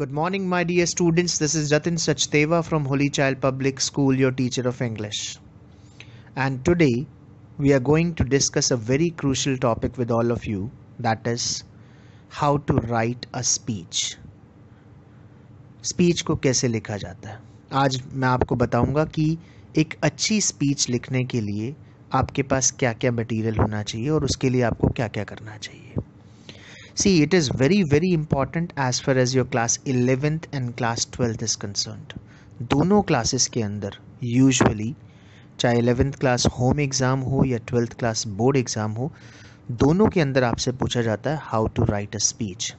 Good morning, my dear students. This is Jatin Sachdeva from Holy Child Public School, your teacher of English. And today, we are going to discuss a very crucial topic with all of you that is, how to write a speech. Speech को कैसे लिखा जाता है आज मैं आपको बताऊंगा कि एक अच्छी स्पीच लिखने के लिए आपके पास क्या क्या मटेरियल होना चाहिए और उसके लिए आपको क्या क्या करना चाहिए See, it is very, very important as far as your class 11th and class 12th is concerned. दोनों क्लासेस के अंदर यूजुअली चाहे एलेवेंथ क्लास होम एग्ज़ाम हो या ट्वेल्थ क्लास बोर्ड एग्ज़ाम हो दोनों के अंदर आपसे पूछा जाता है how to write a speech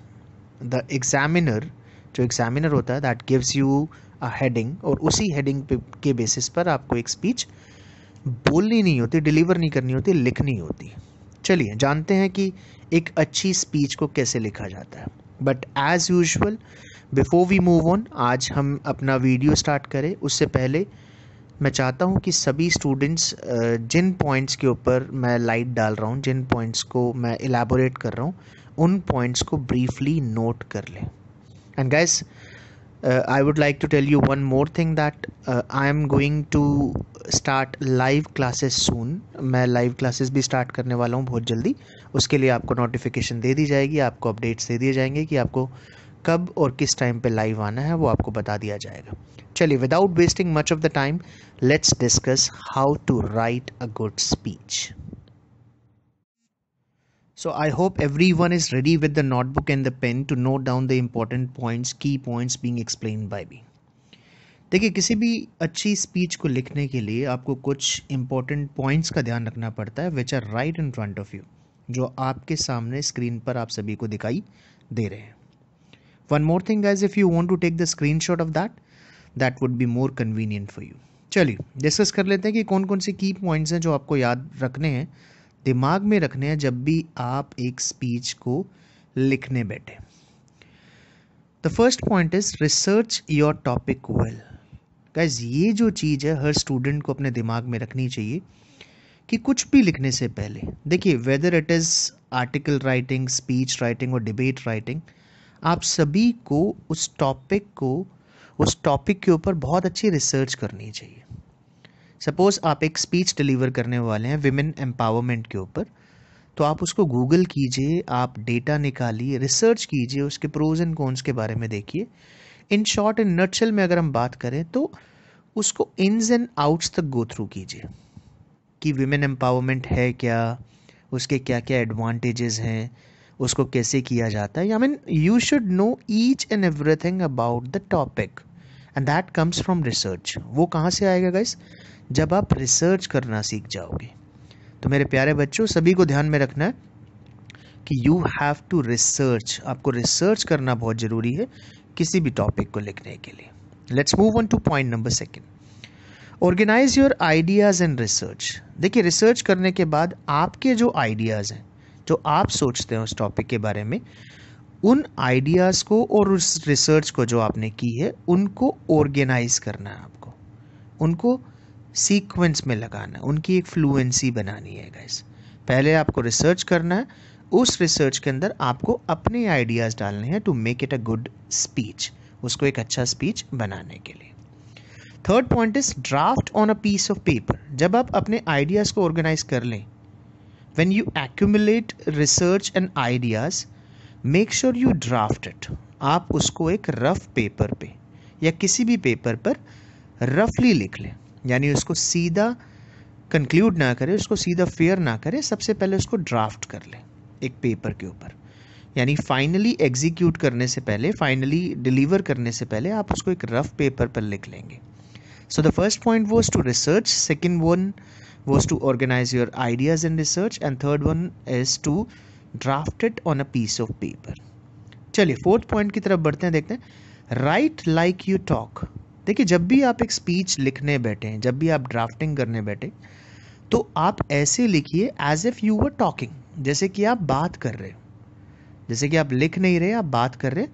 the examiner जो एग्जामिनर होता है that gives you a heading और उसी हेडिंग के बेसिस पर आपको एक स्पीच बोलनी नहीं होती डिलीवर नहीं करनी होती लिखनी होती चलिए जानते हैं कि एक अच्छी स्पीच को कैसे लिखा जाता है but as usual before we move on आज हम अपना वीडियो स्टार्ट करें उससे पहले मैं चाहता हूं कि सभी स्टूडेंट्स जिन पॉइंट्स के ऊपर मैं लाइट डाल रहा हूं जिन पॉइंट्स को मैं इलेबोरेट कर रहा हूं उन पॉइंट्स को ब्रीफली नोट कर लें and guys uh, I would like to tell you one more thing that uh, I am going to start live classes soon मैं live classes भी start करने वाला हूँ बहुत जल्दी उसके लिए आपको notification दे दी जाएगी आपको updates दे दिए जाएंगे कि आपको कब और किस टाइम पे लाइव आना है वो आपको बता दिया जाएगा चलिए without wasting much of the time let's discuss how to write a good speech So I hope everyone is ready with the notebook and the pen to note down the important points, key points being explained by me. देखिए किसी भी अच्छी speech को लिखने के लिए आपको कुछ इंपॉर्टेंट पॉइंट्स का ध्यान रखना पड़ता है which are right in front of you जो आपके सामने स्क्रीन पर आप सभी को दिखाई दे रहे हैं one more thing as if you want to take the screenshot of that that would be more convenient for you चलिए डिस्कस कर लेते हैं कि कौन कौन से की पॉइंट्स हैं जो आपको याद रखने हैं दिमाग में रखने हैं जब भी आप एक स्पीच को लिखने बैठे the first point is research your topic well guys ये जो चीज़ है हर स्टूडेंट को अपने दिमाग में रखनी चाहिए कि कुछ भी लिखने से पहले देखिए whether it is article writing speech writing और डिबेट राइटिंग आप सभी को उस टॉपिक को उस टॉपिक के ऊपर बहुत अच्छी रिसर्च करनी चाहिए सपोज़ आप एक स्पीच डिलीवर करने वाले हैं विमेन एम्पावरमेंट के ऊपर तो आप उसको गूगल कीजिए आप डेटा निकालिए रिसर्च कीजिए उसके प्रोज एंड कॉन्स के बारे में देखिए इन शॉर्ट एंड नटशल में अगर हम बात करें तो उसको इन्स एंड आउट्स तक गो थ्रू कीजिए कि विमेन एम्पावरमेंट है क्या उसके क्या क्या एडवांटेजेस हैं उसको कैसे किया जाता है I mean you should know each and everything about the topic and that comes from research वो कहाँ से आएगा गाइस जब आप रिसर्च करना सीख जाओगे तो मेरे प्यारे बच्चों सभी को ध्यान में रखना है कि यू हैव टू रिसर्च आपको रिसर्च करना बहुत ज़रूरी है किसी भी टॉपिक को लिखने के लिए let's move on to point number second organise your ideas and research देखिए रिसर्च करने के बाद आपके जो आइडियाज़ हैं जो आप सोचते हैं उस टॉपिक के बारे में उन आइडियाज़ को और उस रिसर्च को जो आपने की है उनको ऑर्गेनाइज करना है आपको उनको सीक्वेंस में लगाना उनकी एक फ्लुएंसी बनानी है गैस पहले आपको रिसर्च करना है उस रिसर्च के अंदर आपको अपने आइडियाज़ डालने हैं to make it a good speech उसको एक अच्छा स्पीच बनाने के लिए third point is draft on a piece of paper जब आप अपने आइडियाज़ को ऑर्गेनाइज कर लें when you accumulate research and ideas make sure you draft it आप उसको एक रफ पेपर पे या किसी भी पेपर पर रफली लिख लें यानी उसको सीधा कंक्लूड ना करे उसको सीधा फेयर ना करे सबसे पहले उसको ड्राफ्ट कर ले एक पेपर के ऊपर यानी फाइनली एग्जीक्यूट करने से पहले फाइनली डिलीवर करने से पहले आप उसको एक रफ पेपर पर लिख लेंगे so the first point was to research second one was to organise your ideas in research and third one is to draft it on a piece of paper चलिए फोर्थ पॉइंट की तरफ बढ़ते हैं देखते हैं राइट लाइक यू टॉक देखिए जब भी आप एक स्पीच लिखने बैठे हैं जब भी आप ड्राफ्टिंग करने बैठे तो आप ऐसे लिखिए as if you were talking जैसे कि आप बात कर रहे हो जैसे कि आप लिख नहीं रहे आप बात कर रहे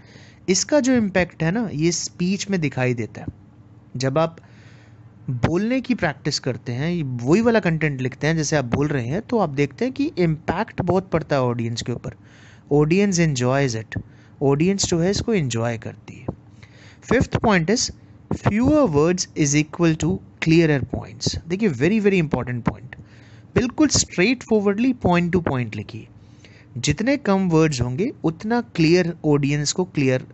इसका जो इम्पैक्ट है ना ये स्पीच में दिखाई देता है जब आप बोलने की प्रैक्टिस करते हैं वही वाला कंटेंट लिखते हैं जैसे आप बोल रहे हैं तो आप देखते हैं कि इम्पैक्ट बहुत पड़ता है ऑडियंस के ऊपर ऑडियंस इन्जॉयज इट ऑडियंस जो है इसको इन्जॉय करती है fifth point is fewer words is equal to clearer points देखिए वेरी वेरी इंपॉर्टेंट पॉइंट बिल्कुल straightforwardly point to point लिखिए जितने कम वर्ड्स होंगे उतना क्लियर ऑडियंस को क्लियर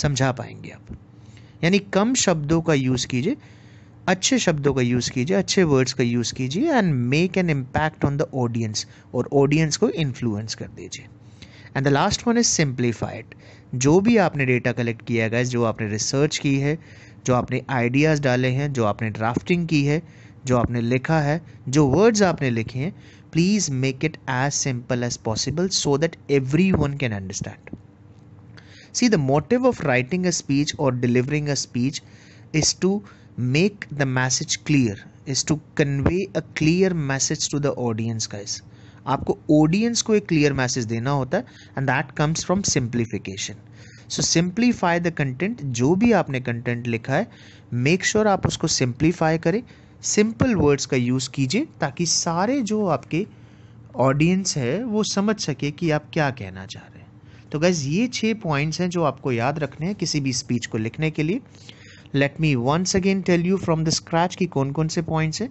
समझा पाएंगे आप यानी कम शब्दों का यूज़ कीजिए अच्छे शब्दों का यूज़ कीजिए अच्छे वर्ड्स का यूज़ कीजिए and make an impact on the audience और ऑडियंस को इन्फ्लुएंस कर दीजिए and the last one is simplified जो भी आपने डेटा कलेक्ट किया है जो आपने रिसर्च की है जो आपने आइडियाज़ डाले हैं जो आपने ड्राफ्टिंग की है जो आपने लिखा है जो वर्ड्स आपने लिखे हैं please make it as simple as possible so that everyone can understand See, the motive of a speech speech or delivering a speech is to make the message clear is to convey a clear message to the audience, guys. आपको audience को एक clear message देना होता है and that comes from simplification so simplify the content जो भी आपने content लिखा है मेक श्योर sure आप उसको सिंप्लीफाई करें सिंपल वर्ड्स का यूज़ कीजिए ताकि सारे जो आपके ऑडियंस है वो समझ सके कि आप क्या कहना चाह रहे हैं तो गैस ये छः पॉइंट्स हैं जो आपको याद रखने हैं किसी भी स्पीच को लिखने के लिए let me once again tell you from the scratch कि कौन कौन से पॉइंट्स हैं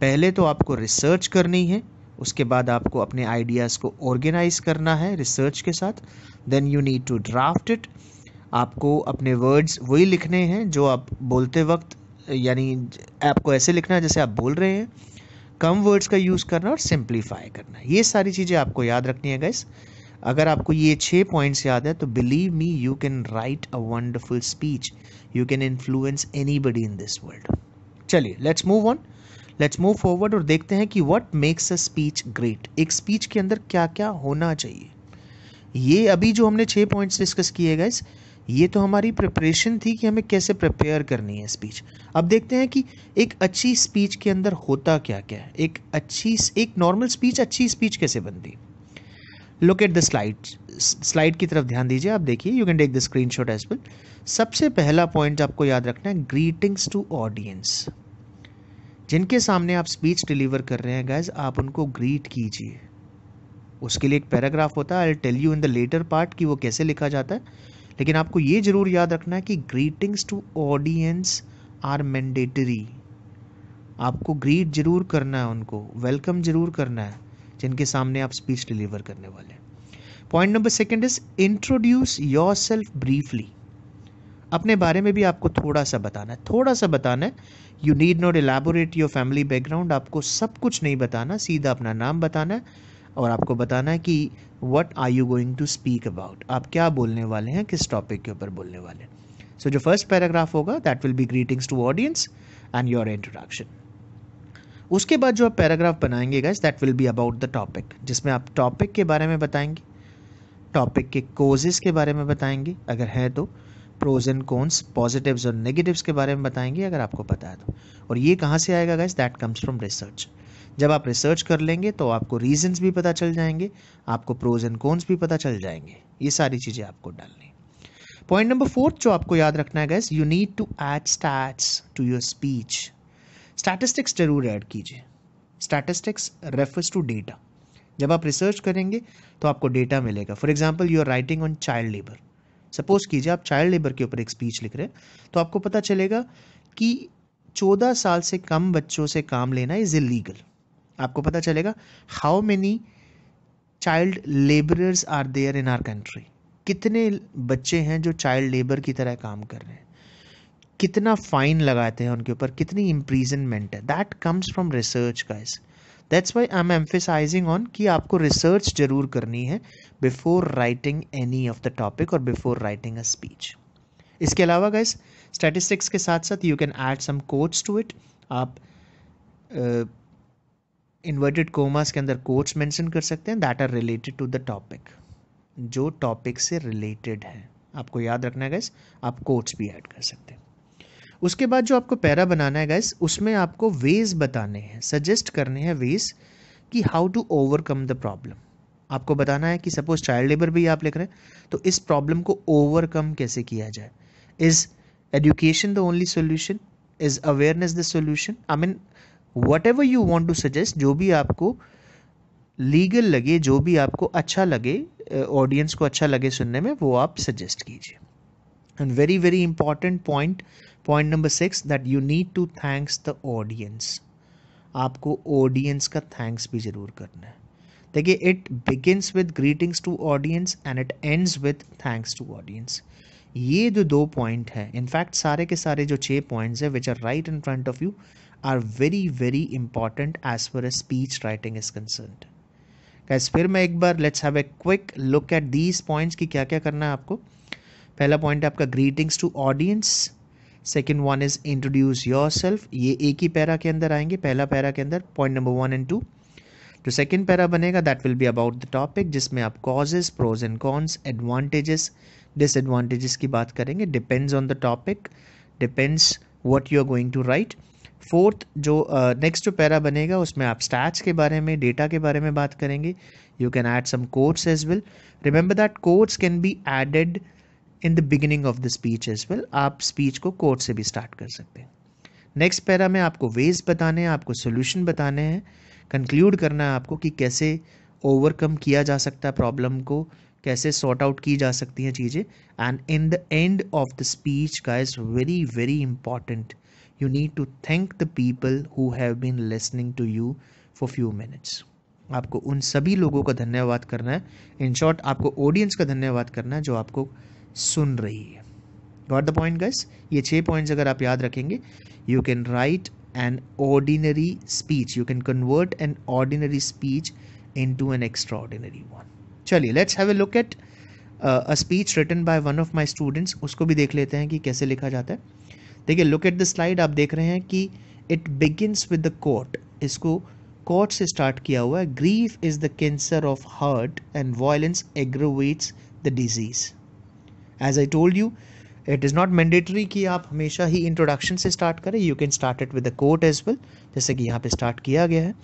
पहले तो आपको रिसर्च करनी है उसके बाद आपको अपने आइडियाज़ को ऑर्गेनाइज करना है रिसर्च के साथ then you need to draft it आपको अपने वर्ड्स वही लिखने हैं जो आप बोलते वक्त यानी आपको ऐसे लिखना है जैसे आप बोल रहे हैं कम वर्ड्स का यूज़ करना और सिंप्लीफाई करना ये सारी चीज़ें आपको याद रखनी है गैस अगर आपको ये छः पॉइंट्स याद है तो believe me you can write a wonderful speech you can influence anybody in this world चलिए let's move on let's move forward और देखते हैं कि what makes a speech great एक स्पीच के अंदर क्या क्या होना चाहिए ये अभी जो हमने छः पॉइंट्स डिस्कस किए गए ये तो हमारी प्रिपरेशन थी कि हमें कैसे प्रिपेयर करनी है स्पीच अब देखते हैं कि एक अच्छी स्पीच के अंदर होता क्या क्या है एक अच्छी एक नॉर्मल स्पीच अच्छी स्पीच कैसे बनती look at the slide slide की तरफ ध्यान दीजिए आप देखिए you can take the screenshot as well सबसे पहला पॉइंट आपको याद रखना है ग्रीटिंग्स टू ऑडियंस जिनके सामने आप स्पीच डिलीवर कर रहे हैं गैज आप उनको ग्रीट कीजिए उसके लिए एक पैराग्राफ होता है I tell you in the latter part कि वो कैसे लिखा जाता है लेकिन आपको ये ज़रूर याद रखना है कि greetings to audience are mandatory आपको ग्रीट जरूर करना है उनको वेलकम जरूर करना है जिनके सामने आप स्पीच डिलीवर करने वाले हैं point number second is introduce yourself briefly अपने बारे में भी आपको थोड़ा सा बताना है थोड़ा सा बताना है you need not elaborate your family background आपको सब कुछ नहीं बताना सीधा अपना नाम बताना है और आपको बताना है कि what are you going to speak about आप क्या बोलने वाले हैं किस टॉपिक के ऊपर बोलने वाले हैं सो so, जो फर्स्ट पैराग्राफ होगा that will be greetings to audience and your introduction उसके बाद जो आप पैराग्राफ बनाएंगे guys that will be about the topic जिसमें आप टॉपिक के बारे में बताएंगे टॉपिक के कोजेस के बारे में बताएंगे अगर है तो प्रोज एंड कॉन्स पॉजिटिव और नेगेटिव के बारे में बताएंगे अगर आपको पता है तो और ये कहाँ से आएगा guys that comes from research जब आप रिसर्च कर लेंगे तो आपको रीजंस भी पता चल जाएंगे आपको प्रोज एंड कॉन्स भी पता चल जाएंगे ये सारी चीज़ें आपको डालनी पॉइंट नंबर फोर्थ जो आपको याद रखना है guys you need to add stats to your speech statistics जरूर ऐड कीजिए स्टैटिस्टिक्स रेफर्स टू डेटा जब आप रिसर्च करेंगे तो आपको डेटा मिलेगा for example you are writing on child labour suppose कीजिए आप चाइल्ड लेबर के ऊपर एक स्पीच लिख रहे हैं तो आपको पता चलेगा कि चौदह साल से कम बच्चों से काम लेना इज़ इलीगल आपको पता चलेगा how many child labourers are there in our country कितने बच्चे हैं जो चाइल्ड लेबर की तरह काम कर रहे हैं कितना फाइन लगाते हैं उनके ऊपर कितनी इम्प्रीजनमेंट है दैट कम्स फ्रॉम रिसर्च का that's why I am emphasising on कि आपको रिसर्च जरूर करनी है before writing any of the topic और बिफोर राइटिंग अ स्पीच इसके अलावा गैस स्टैटिस्टिक्स के साथ साथ you can add some quotes to it आप इन्वर्टेड uh, कोमास के अंदर कोट्स मैंशन कर सकते हैं that are related to the topic जो टॉपिक से रिलेटेड है आपको याद रखना है गाइस आप कोट्स भी ऐड कर सकते हैं उसके बाद जो आपको पैरा बनाना है गाइस उसमें आपको वेज बताने हैं सजेस्ट करने हैं वेज कि how to overcome the problem आपको बताना है कि सपोज चाइल्ड लेबर भी आप लिख रहे हैं तो इस प्रॉब्लम को ओवरकम कैसे किया जाए is the only solution is awareness the solution I mean whatever you want to suggest जो भी आपको लीगल लगे जो भी आपको अच्छा लगे ऑडियंस को अच्छा लगे सुनने में वो आप सजेस्ट कीजिए and very very important point point number six that you need to thanks the audience आपको ऑडियंस का थैंक्स भी ज़रूर करना है देखिए it begins with greetings to audience and it ends with thanks to audience ये जो दो पॉइंट हैं इनफैक्ट सारे के सारे जो छः पॉइंट्स हैं which are right in front of you are very very important as far a speech writing is concern guys फिर मैं एक बार let's have a quick look at these points की क्या क्या करना है आपको पहला पॉइंट है आपका greetings to audience second one is introduce yourself ये एक ही पैरा के अंदर आएंगे पहला पैरा के अंदर point number one and two जो सेकेंड पैरा बनेगा that will be about the topic जिसमें आप causes pros and cons advantages disadvantages की बात करेंगे depends on the topic depends what you are going to write fourth जो next uh, जो para बनेगा उसमें आप स्टैट्स के बारे में डेटा के बारे में बात करेंगे you can add some quotes as will remember that quotes can be added in the beginning of the speech as well आप स्पीच को कोर्ट से भी स्टार्ट कर सकते हैं नेक्स्ट पैरा में आपको वेज बताने हैं आपको सोल्यूशन बताने हैं कंक्लूड करना है आपको कि कैसे ओवरकम किया जा सकता है प्रॉब्लम को कैसे सॉर्ट आउट की जा सकती हैं चीज़ें and in the end of the speech का is very very important you need to thank the people who have been listening to you for few minutes आपको उन सभी लोगों का धन्यवाद करना है इन शॉर्ट आपको ऑडियंस का धन्यवाद करना है जो आपको सुन रही है गॉट द पॉइंट गस ये छह पॉइंट्स अगर आप याद रखेंगे you can write an ordinary speech you can convert an ordinary speech into an extraordinary one चलिए let's have a look at a speech written by one of my students उसको भी देख लेते हैं कि कैसे लिखा जाता है देखिए लुक एट द स्लाइड आप देख रहे हैं कि it begins with the quote इसको कोर्ट से स्टार्ट किया हुआ है grief is the cancer of heart and violence aggravates the disease as I told you it is not mandatory कि आप हमेशा ही इंट्रोडक्शन से स्टार्ट करें you can start it with a quote as well जैसे कि यहाँ पे स्टार्ट किया गया है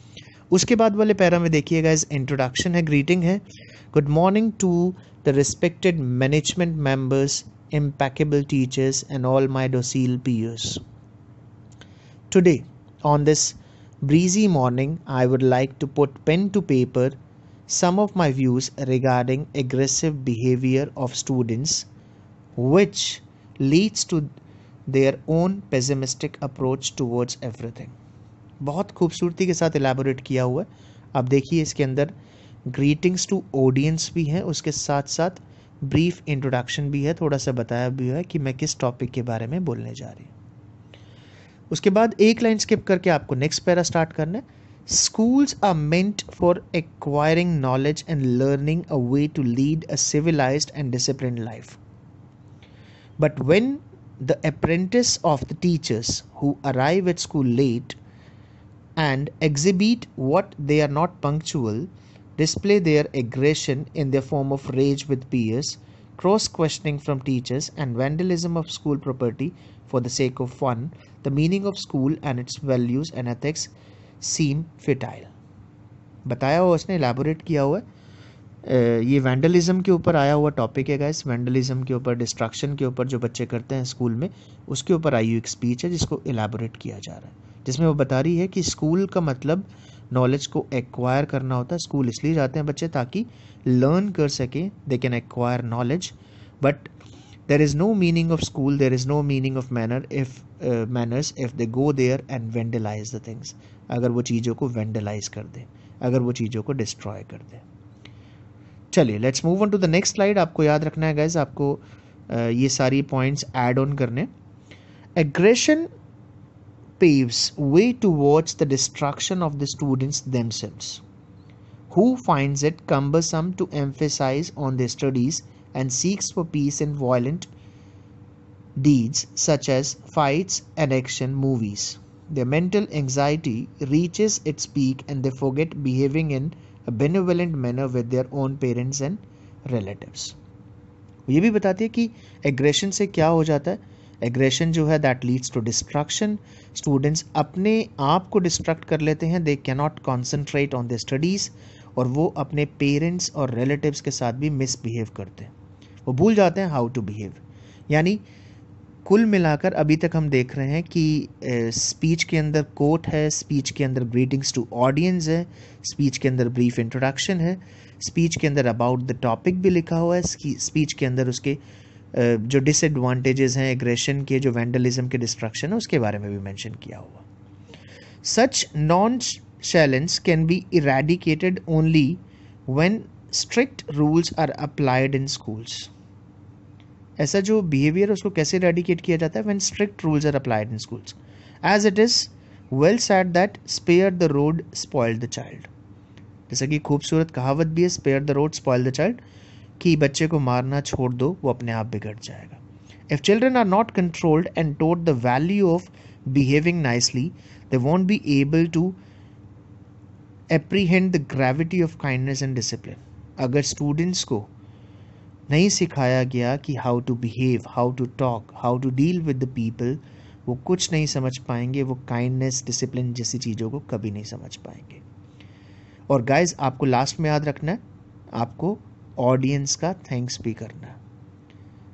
उसके बाद वाले पैरा में देखिएगा इस इंट्रोडक्शन है ग्रीटिंग है good morning to the respected management members impeccable teachers and all my docile peers. Today, on this breezy morning, I would like to put pen to paper some of my views regarding aggressive behavior of students which leads to their own pessimistic approach towards everything बहुत खूबसूरती के साथ elaborate किया हुआ है आप देखिए इसके अंदर ग्रीटिंग्स टू ऑडियंस भी है उसके साथ साथ ब्रीफ इंट्रोडक्शन भी है थोड़ा सा बताया भी है कि मैं किस टॉपिक के बारे में बोलने जा रही हूँ उसके बाद एक लाइन स्किप करके आपको नेक्स्ट पैरा स्टार्ट करना है schools are meant for acquiring knowledge and learning a way to lead a civilised and discipline life But when the apprentice of the teachers who arrive at school late and exhibit what they are not punctual, display their aggression in the form of rage with peers, cross questioning from teachers, and vandalism of school property for the sake of fun, the meaning of school and its values and ethics seem futile. बताया हुआ उसने elaborate किया हुआ है ये vandalism के ऊपर आया हुआ टॉपिक है गाइस वैंडलिज्म के ऊपर डिस्ट्रक्शन के ऊपर जो बच्चे करते हैं स्कूल में उसके ऊपर आई हुई एक स्पीच है जिसको एलाबोरेट किया जा रहा है जिसमें वो बता रही है कि स्कूल का मतलब नॉलेज को एक्वायर करना होता है स्कूल इसलिए जाते हैं बच्चे ताकि लर्न कर सकें they can acquire knowledge but there is no meaning of school there is no meaning of manner if manners if they go there and vandalise the things अगर वो चीज़ों को वेंडलाइज कर दें अगर वो चीज़ों को डिस्ट्रॉय कर दें चलिए let's move on to the next slide आपको याद रखना है गैज आपको ये सारी पॉइंट्स एड ऑन करने aggression paves way to watch the destruction of the students themselves who find it cumbersome to emphasise on the studies and seeks for peace in violent deeds such as fights and action movies the mental anxiety reaches its peak and the forget behaving in a benevolent manner with their own parents and relatives ये भी बताती है कि aggression से क्या हो जाता है एग्रेशन जो है that leads to destruction students अपने आप को डिस्ट्रक्ट कर लेते हैं they cannot concentrate on the studies और वो अपने पेरेंट्स और रिलेटिव्स के साथ भी मिसबिहेव करते हैं वो भूल जाते हैं हाउ टू बिहेव यानी कुल मिलाकर अभी तक हम देख रहे हैं कि स्पीच के अंदर कोट है स्पीच के अंदर ग्रीटिंग्स टू ऑडियंस है स्पीच के अंदर ब्रीफ इंट्रोडक्शन है स्पीच के अंदर अबाउट द टॉपिक भी लिखा हुआ है स्पीच के अंदर उसके जो डिसएडवांटेजेस हैं एग्रेशन के जो वैंडलिज्म के डिस्ट्रक्शन है उसके बारे में भी मैंशन किया हुआ such nonchalance can be eradicated only when strict rules are applied in schools ऐसा जो बिहेवियर है उसको कैसे रेडिकेट किया जाता है when strict rules are applied in schools as it is well said that spare the rod spoil the child जैसा कि खूबसूरत कहावत भी है spare the rod spoil the child कि बच्चे को मारना छोड़ दो वो अपने आप बिगड़ जाएगा if children are not controlled and taught the value of behaving nicely they won't be able to apprehend the gravity of kindness and discipline अगर स्टूडेंट्स को नहीं सिखाया गया कि how to behave how to talk how to deal with the people वो कुछ नहीं समझ पाएंगे वो काइंडनेस डिसिप्लिन जैसी चीज़ों को कभी नहीं समझ पाएंगे और गाइज आपको लास्ट में याद रखना है आपको ऑडियंस का थैंक्स भी करना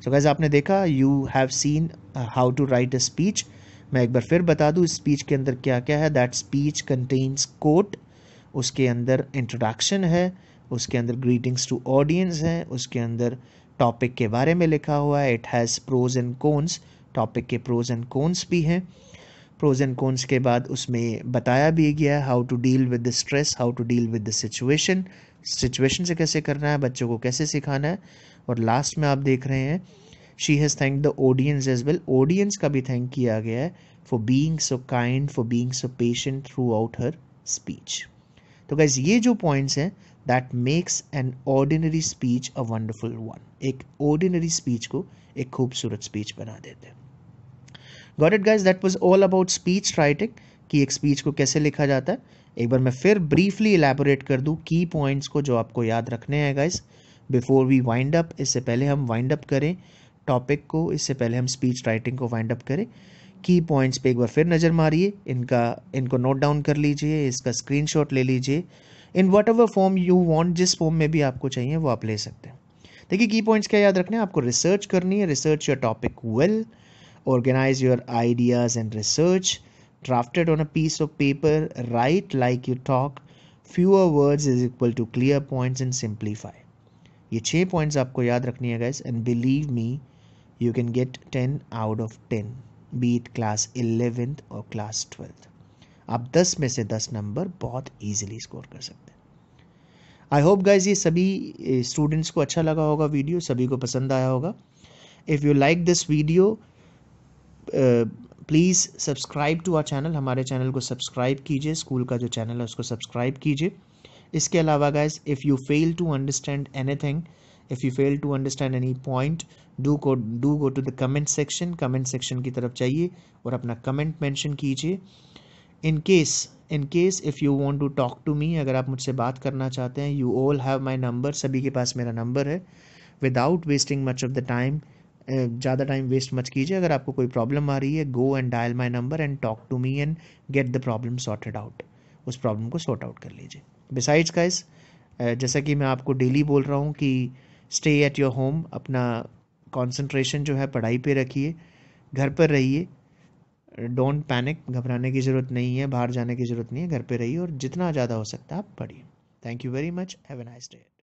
सो गाइज आपने देखा you have seen how to write a speech मैं एक बार फिर बता दूँ स्पीच के अंदर क्या क्या है दैट स्पीच कंटेन्स कोट उसके अंदर इंट्रोडक्शन है उसके अंदर ग्रीटिंग्स टू ऑडियंस हैं उसके अंदर टॉपिक के बारे में लिखा हुआ है it has pros and cons topic के प्रोज एंड कोन्स भी हैं प्रोज एंड कोन्स के बाद उसमें बताया भी गया है how to deal with the stress how to deal with the situation situation से कैसे करना है बच्चों को कैसे सिखाना है और लास्ट में आप देख रहे हैं she has thank the audience as well audience का भी थैंक किया गया है for being so kind for being so patient throughout her speech तो गैस ये जो पॉइंट्स हैं that makes an ordinary speech a wonderful one एक ऑर्डिनरी स्पीच को एक खूबसूरत स्पीच बना देते हैं got it guys that was all about speech writing कि एक स्पीच को कैसे लिखा जाता है एक बार मैं फिर ब्रीफली एलेबोरेट कर दूँ की पॉइंट्स को जो आपको याद रखने हैं guys before we wind up इससे पहले हम वाइंड अप करें टॉपिक को इससे पहले हम स्पीच राइटिंग को वाइंड अप करें की पॉइंट्स पे एक बार फिर नज़र मारिए इनका इनको नोट डाउन कर लीजिए इसका स्क्रीनशॉट ले लीजिए in whatever form you want जिस फॉर्म में भी आपको चाहिए वो आप ले सकते हैं देखिए की पॉइंट्स क्या याद रखना है आपको रिसर्च करनी है research your topic well organise your ideas and research drafted on a piece of paper right like you talk fewer words is equal to clear points and simplify ये छः पॉइंट्स आपको याद रखनी है guys and believe me you can get ten out of ten be it class eleventh और class twelfth आप 10 में से 10 नंबर बहुत ईजिली स्कोर कर सकते हैं आई होप गाइज ये सभी स्टूडेंट्स को अच्छा लगा होगा वीडियो सभी को पसंद आया होगा if you like this video please subscribe to our channel हमारे चैनल को सब्सक्राइब कीजिए स्कूल का जो चैनल है उसको सब्सक्राइब कीजिए इसके अलावा guys if you fail to understand anything if you fail to understand any point do को do go to the comment section comment section की तरफ जाइए और अपना कमेंट मैंशन कीजिए in case in case if you want to talk to me अगर आप मुझसे बात करना चाहते हैं you all have my number सभी के पास मेरा नंबर है without wasting much of the time ज़्यादा टाइम वेस्ट मच कीजिए अगर आपको कोई प्रॉब्लम आ रही है go and dial my number and talk to me and get the problem sorted out उस प्रॉब्लम को सॉर्ट आउट कर लीजिए बिसाइड्स गाइस जैसा कि मैं आपको डेली बोल रहा हूँ कि स्टे एट योर होम अपना कॉन्सेंट्रेशन जो है पढ़ाई पे रखिए घर पर रहिए डोंट पैनिक घबराने की ज़रूरत नहीं है बाहर जाने की ज़रूरत नहीं है घर पे रहिए और जितना ज़्यादा हो सकता है आप पढ़िए thank you very much have a nice day